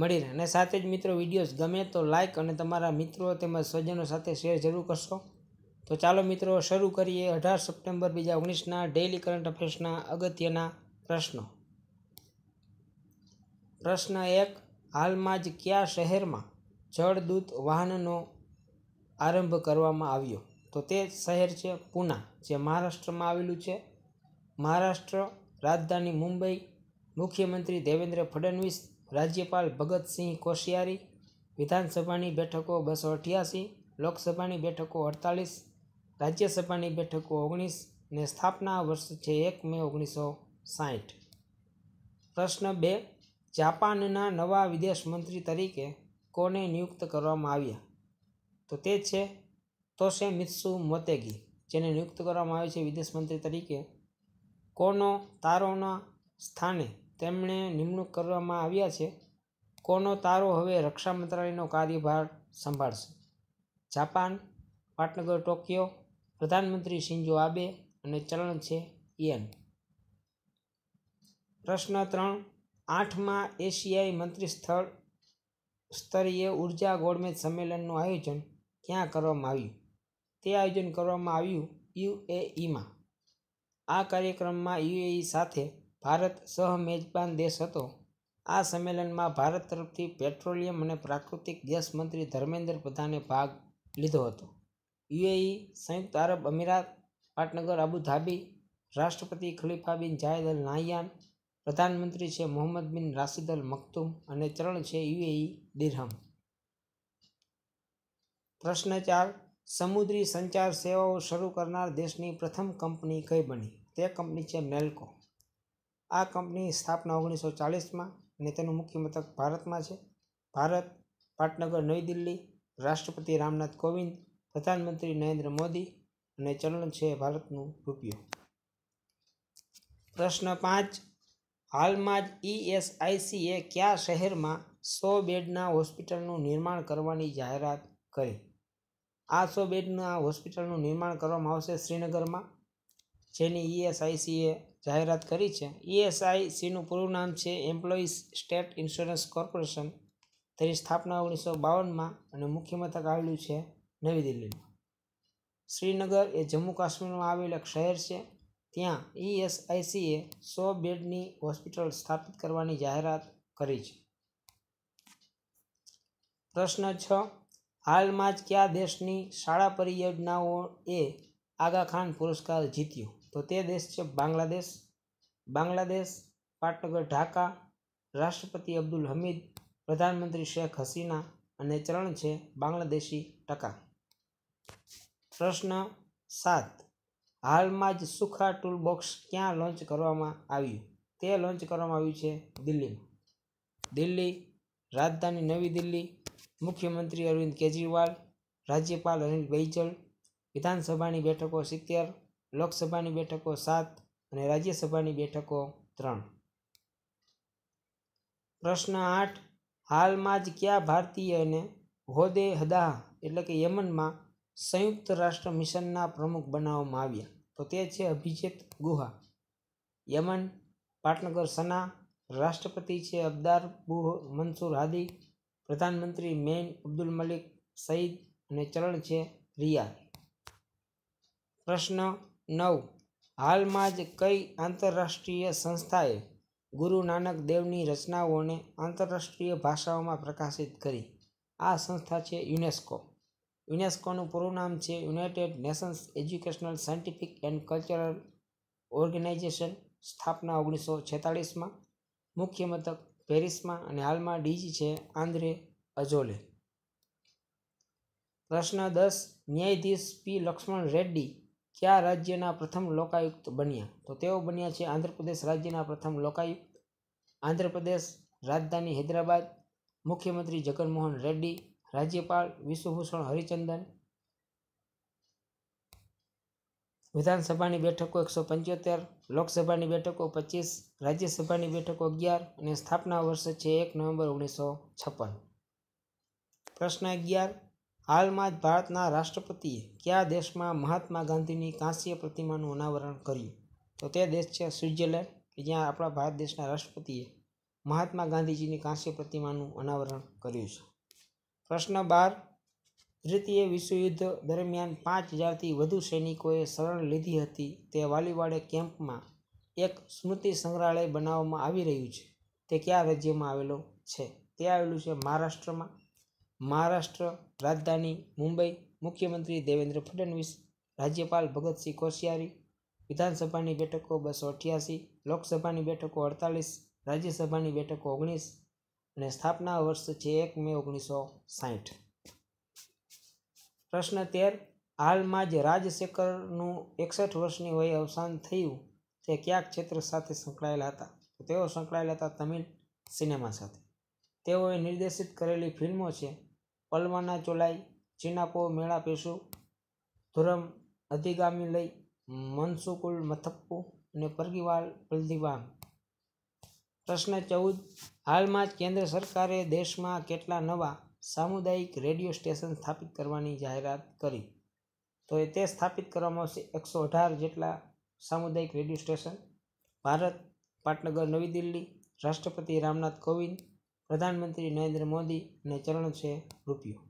મળી રહે અને સાથે જ મિત્રો વિડીયોઝ ગમે તો લાઇક અને તમારા મિત્રો તેમજ સ્વજનો સાથે શેર જરૂર કરશો તો ચાલો મિત્રો શરૂ કરીએ અઢાર સપ્ટેમ્બર બીજા ઓગણીસના ડેઇલી કરંટ અફેર્સના અગત્યના પ્રશ્નો પ્રશ્ન એક હાલમાં જ કયા શહેરમાં જળદૂત વાહનનો આરંભ કરવામાં આવ્યો તો તે શહેર છે પૂના જે મહારાષ્ટ્રમાં આવેલું છે મહારાષ્ટ્ર રાજધાની મુંબઈ મુખ્યમંત્રી દેવેન્દ્ર ફડણવીસ રાજ્યપાલ ભગતસિંહ કોશિયારી વિધાનસભાની બેઠકો બસો અઠ્યાસી લોકસભાની બેઠકો અડતાલીસ રાજ્યસભાની બેઠકો ઓગણીસ ને સ્થાપના વર્ષ છે એક મે ઓગણીસો સાહીઠ પ્રશ્ન બે જાપાનના નવા વિદેશ મંત્રી તરીકે કોને નિયુક્ત કરવામાં આવ્યા તો તે છે તોશે મિત્સુ મોતેગી જેને નિયુક્ત કરવામાં આવે છે વિદેશ મંત્રી તરીકે કોનો તારોના સ્થાને તેમણે નિમણૂક કરવામાં આવ્યા છે કોનો તારો હવે રક્ષા મંત્રાલયનો કાર્યભાર સંભાળશે જાપાન પાટનગર ટોક્યો પ્રધાનમંત્રી શિંજો આબે અને ચલણ છે યેન પ્રશ્ન ત્રણ આઠમાં એશિયાઈ મંત્રી સ્થળ સ્તરીય ઉર્જા ગોળમેજ સંમેલનનું આયોજન ક્યાં કરવામાં આવ્યું તે આયોજન કરવામાં આવ્યું યુએઈમાં આ કાર્યક્રમમાં યુએઈ સાથે ભારત સહ મેજબાન દેશ હતો આ સંમેલનમાં ભારત તરફથી પેટ્રોલિયમ અને પ્રાકૃતિક ગેસ મંત્રી ધર્મેન્દ્ર પ્રધાને ભાગ લીધો હતો યુએઈ સંયુક્ત આરબ અમીરાત પાટનગર અબુધાબી રાષ્ટ્રપતિ ખલીફા બિન જાયદ અલ નાહયાન પ્રધાનમંત્રી છે મોહમ્મદ બિન રાશિદ અલ મખતુમ અને ચરણ છે યુએઈ દિરહમ પ્રશ્ન ચાર સમુદ્રી સંચાર સેવાઓ શરૂ કરનાર દેશની પ્રથમ કંપની કઈ બની તે કંપની છે મેલ્કો આ કંપની સ્થાપના ઓગણીસો ચાલીસમાં અને તેનું મુખ્ય મથક ભારતમાં છે ભારત પાટનગર નવી દિલ્હી રાષ્ટ્રપતિ રામનાથ કોવિંદ પ્રધાનમંત્રી નરેન્દ્ર મોદી અને ચલણ છે ભારતનું રૂપિયો પ્રશ્ન પાંચ હાલમાં જ ઈએસઆઈસીએ કયા શહેરમાં સો બેડના હોસ્પિટલનું નિર્માણ કરવાની જાહેરાત કરી આ સો બેડના હોસ્પિટલનું નિર્માણ કરવામાં આવશે શ્રીનગરમાં જેની ઈએસઆઈસીએ જાહેરાત કરી છે ઈએસઆઈસીનું e પૂરું નામ છે એમ્પ્લોઈઝ સ્ટેટ ઇન્સ્યોરન્સ કોર્પોરેશન તેની સ્થાપના ઓગણીસો બાવનમાં અને મુખ્ય મથક આવેલું છે નવી દિલ્હીમાં શ્રીનગર એ જમ્મુ કાશ્મીરમાં આવેલ એક શહેર છે ત્યાં ઈએસઆઈસીએ e સો બેડની હોસ્પિટલ સ્થાપિત કરવાની જાહેરાત કરી છે પ્રશ્ન છ હાલમાં જ કયા દેશની શાળા પરિયોજનાઓએ આગાખાન પુરસ્કાર જીત્યો તો તે દેશ છે બાંગ્લાદેશ બાંગ્લાદેશ પાટનગર ઢાકા રાષ્ટ્રપતિ અબ્દુલ હમીદ પ્રધાનમંત્રી શેખ હસીના અને ચરણ છે બાંગ્લાદેશી ટકા પ્રશ્ન સાત હાલમાં જ સુખા ટૂલ બોક્સ ક્યાં લોન્ચ કરવામાં આવ્યું તે લોન્ચ કરવામાં આવ્યું છે દિલ્હીમાં દિલ્હી રાજધાની નવી દિલ્હી મુખ્યમંત્રી અરવિંદ કેજરીવાલ રાજ્યપાલ અનિલ બૈજલ વિધાનસભાની બેઠકો સિત્તેર લોકસભાની બેઠકો સાત અને રાજ્યસભાની બેઠકો ત્રણ પ્રશ્ન આઠ હાલમાં જ ક્યાં ભારતીય અને હોદે હદા એટલે કે યમનમાં સંયુક્ત રાષ્ટ્ર મિશનના પ્રમુખ બનાવવામાં આવ્યા તો તે છે અભિજીત ગુહા યમન પાટનગર સના રાષ્ટ્રપતિ છે અબદાર બુહ મનસુર હાદી પ્રધાનમંત્રી મેન અબ્દુલ મલિક સઈદ અને ચરણ છે રિયા પ્રશ્ન નવ હાલમાં જ કઈ આંતરરાષ્ટ્રીય સંસ્થાએ ગુરુ નાનક દેવની રચનાઓને આંતરરાષ્ટ્રીય ભાષાઓમાં પ્રકાશિત કરી આ સંસ્થા છે યુનેસ્કો યુનેસ્કોનું પૂરું નામ છે United Nations educational scientific and cultural organisation સ્થાપના ઓગણીસો છેતાળીસમાં મુખ્ય મથક પેરિસમાં અને હાલમાં ડીજી છે આંદ્રે અજોલે પ્રશ્ન દસ ન્યાયાધીશ પી લક્ષ્મણ રેડ્ડી કયા રાજ્યના પ્રથમ લોકાયુક્ત બન્યા તો તેઓ બન્યા છે આંધ્રપ્રદેશ રાજ્યના પ્રથમ લોકાયુક્ત આંધ્રપ્રદેશ રાજધાની હૈદરાબાદ મુખ્યમંત્રી જગનમોહન રેડ્ડી રાજ્યપાલ વિશ્વભૂષણ હરિચંદન વિધાનસભાની બેઠકો એકસો પંચોતેર લોકસભાની બેઠકો પચીસ રાજ્યસભાની બેઠકો અગિયાર અને સ્થાપના વર્ષ છે એક નવેમ્બર ઓગણીસો છપ્પન પ્રશ્ન અગિયાર હાલમાં જ ભારતના રાષ્ટ્રપતિએ કયા દેશમાં મહાત્મા ગાંધીની કાંસ્ય પ્રતિમાનું અનાવરણ કર્યું તો તે દેશ છે સ્વિટ્ઝરલેન્ડ કે જ્યાં આપણા ભારત દેશના રાષ્ટ્રપતિએ મહાત્મા ગાંધીજીની કાંસ્ય પ્રતિમાનું અનાવરણ કર્યું છે પ્રશ્ન બાર દ્વિતીય વિશ્વયુદ્ધ દરમિયાન પાંચ હજારથી વધુ સૈનિકોએ શરણ લીધી હતી તે વાલીવાડે કેમ્પમાં એક સ્મૃતિ સંગ્રહાલય બનાવવામાં આવી રહ્યું છે તે કયા રાજ્યમાં આવેલો છે તે આવેલું છે મહારાષ્ટ્રમાં મહારાષ્ટ્ર રાજધાની મુંબઈ મુખ્યમંત્રી દેવેન્દ્ર ફડણવીસ રાજ્યપાલ ભગતસિંહ કોશિયારી વિધાનસભાની બેઠકો બસો અઠ્યાસી લોકસભાની બેઠકો અડતાલીસ રાજ્યસભાની બેઠકો ઓગણીસ અને સ્થાપના વર્ષ છે એક મે ઓગણીસો સાહીઠ પ્રશ્ન તેર હાલમાં જ રાજશેખરનું એકસઠ વર્ષની વયે અવસાન થયું તે કયા ક્ષેત્ર સાથે સંકળાયેલા હતા તેઓ સંકળાયેલા હતા તમિલ સિનેમા સાથે તેઓએ નિર્દેશિત કરેલી ફિલ્મો છે પલવાના ચોલાઈ ચીનાપો મેળા પેશુ ધુરમ અધિગામી લઈ મનસુકુલ મથપ્પુ અને પરગીવાલ પલદીવામ પ્રશ્ન ચૌદ હાલમાં જ કેન્દ્ર સરકારે દેશમાં કેટલા નવા સામુદાયિક રેડિયો સ્ટેશન સ્થાપિત કરવાની જાહેરાત કરી તો એ તે સ્થાપિત કરવામાં આવશે એકસો અઢાર જેટલા સામુદાયિક રેડિયો સ્ટેશન ભારત પાટનગર નવી દિલ્હી રાષ્ટ્રપતિ રામનાથ કોવિંદ પ્રધાનમંત્રી નરેન્દ્ર મોદીને ચરણ છે રૂપિયો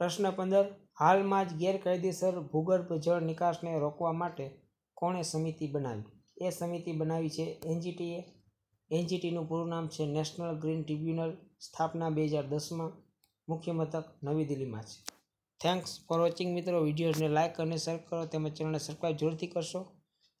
પ્રશ્ન પંદર હાલમાં જ ગેરકાયદેસર ભૂગર્ભ જળ નિકાસને રોકવા માટે કોણે સમિતિ બનાવી એ સમિતિ બનાવી છે એનજીટીએ એનજીટીનું પૂરું નામ છે નેશનલ ગ્રીન ટ્રિબ્યુનલ સ્થાપના બે હજાર દસમાં મુખ્ય મથક નવી દિલ્હીમાં છે થેન્ક્સ ફોર વોચિંગ મિત્રો વિડીયોઝને લાઇક અને શેર કરો તેમજ ચેનલને સબસ્ક્રાઈબ જરૂરથી કરશો